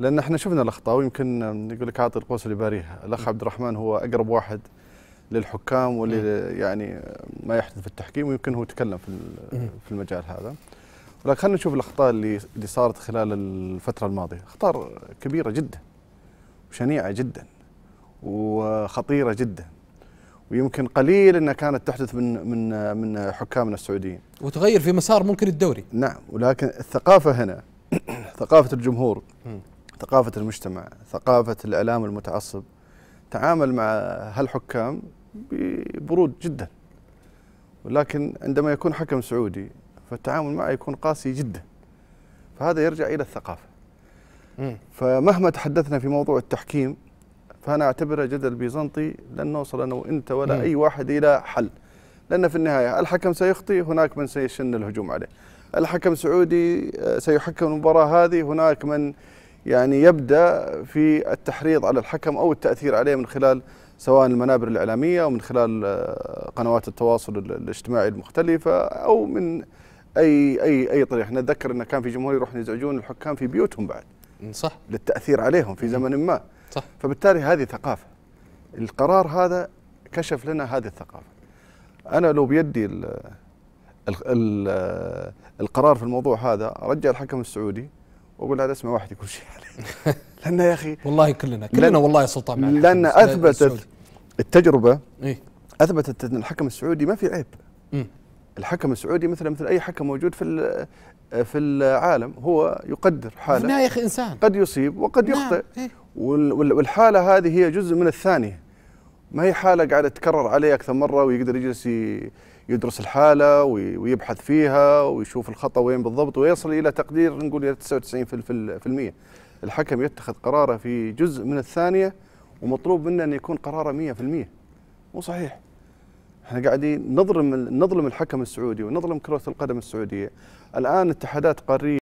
لان احنا شفنا الاخطاء ويمكن يقول لك اعطي القوس لباريها، الاخ عبد الرحمن هو اقرب واحد للحكام واللي يعني ما يحدث في التحكيم ويمكن هو تكلم في في المجال هذا. ولكن خلينا نشوف الاخطاء اللي اللي صارت خلال الفتره الماضيه، اخطاء كبيره جدا وشنيعه جدا وخطيره جدا. ويمكن قليل انها كانت تحدث من من من حكامنا السعوديين. وتغير في مسار ممكن الدوري. نعم ولكن الثقافه هنا ثقافه الجمهور ثقافة المجتمع ثقافة الإعلام المتعصب تعامل مع هالحكام ببرود جدا ولكن عندما يكون حكم سعودي فالتعامل معه يكون قاسي جدا فهذا يرجع إلى الثقافة فمهما تحدثنا في موضوع التحكيم فأنا أعتبره جدل بيزنطي لن نوصل أنا وأنت ولا مم. أي واحد إلى حل لأن في النهاية الحكم سيخطي هناك من سيشن الهجوم عليه الحكم سعودي آه، سيحكم المباراة هذه هناك من يعني يبدا في التحريض على الحكم او التاثير عليه من خلال سواء المنابر الاعلاميه او من خلال آه، قنوات التواصل الاجتماعي المختلفه او من اي اي اي احنا نتذكر انه كان في جمهور يروحون يزعجون الحكام في بيوتهم بعد. صح للتاثير عليهم في زمن ما. صح فبالتالي هذه ثقافه. القرار هذا كشف لنا هذه الثقافه. انا لو بيدي الـ الـ الـ القرار في الموضوع هذا ارجع الحكم السعودي واقول هذا اسمه واحد يقول شيء عليه لان يا اخي والله كلنا كلنا والله يا سلطان لان اثبتت السعودي. التجربه إيه؟ اثبتت ان الحكم السعودي ما في عيب الحكم السعودي مثل مثل اي حكم موجود في في العالم هو يقدر حاله في النهايه يا اخي انسان قد يصيب وقد نعم، يخطئ إيه؟ والحاله هذه هي جزء من الثانيه ما هي حاله قاعده تتكرر عليه اكثر مره ويقدر يجلس يدرس الحاله ويبحث فيها ويشوف الخطا وين بالضبط ويصل الى تقدير نقول الى 99% الحكم يتخذ قراره في جزء من الثانيه ومطلوب منه ان يكون قراره 100% مو صحيح احنا قاعدين نظلم نظلم الحكم السعودي ونظلم كره القدم السعوديه الان اتحادات قاريه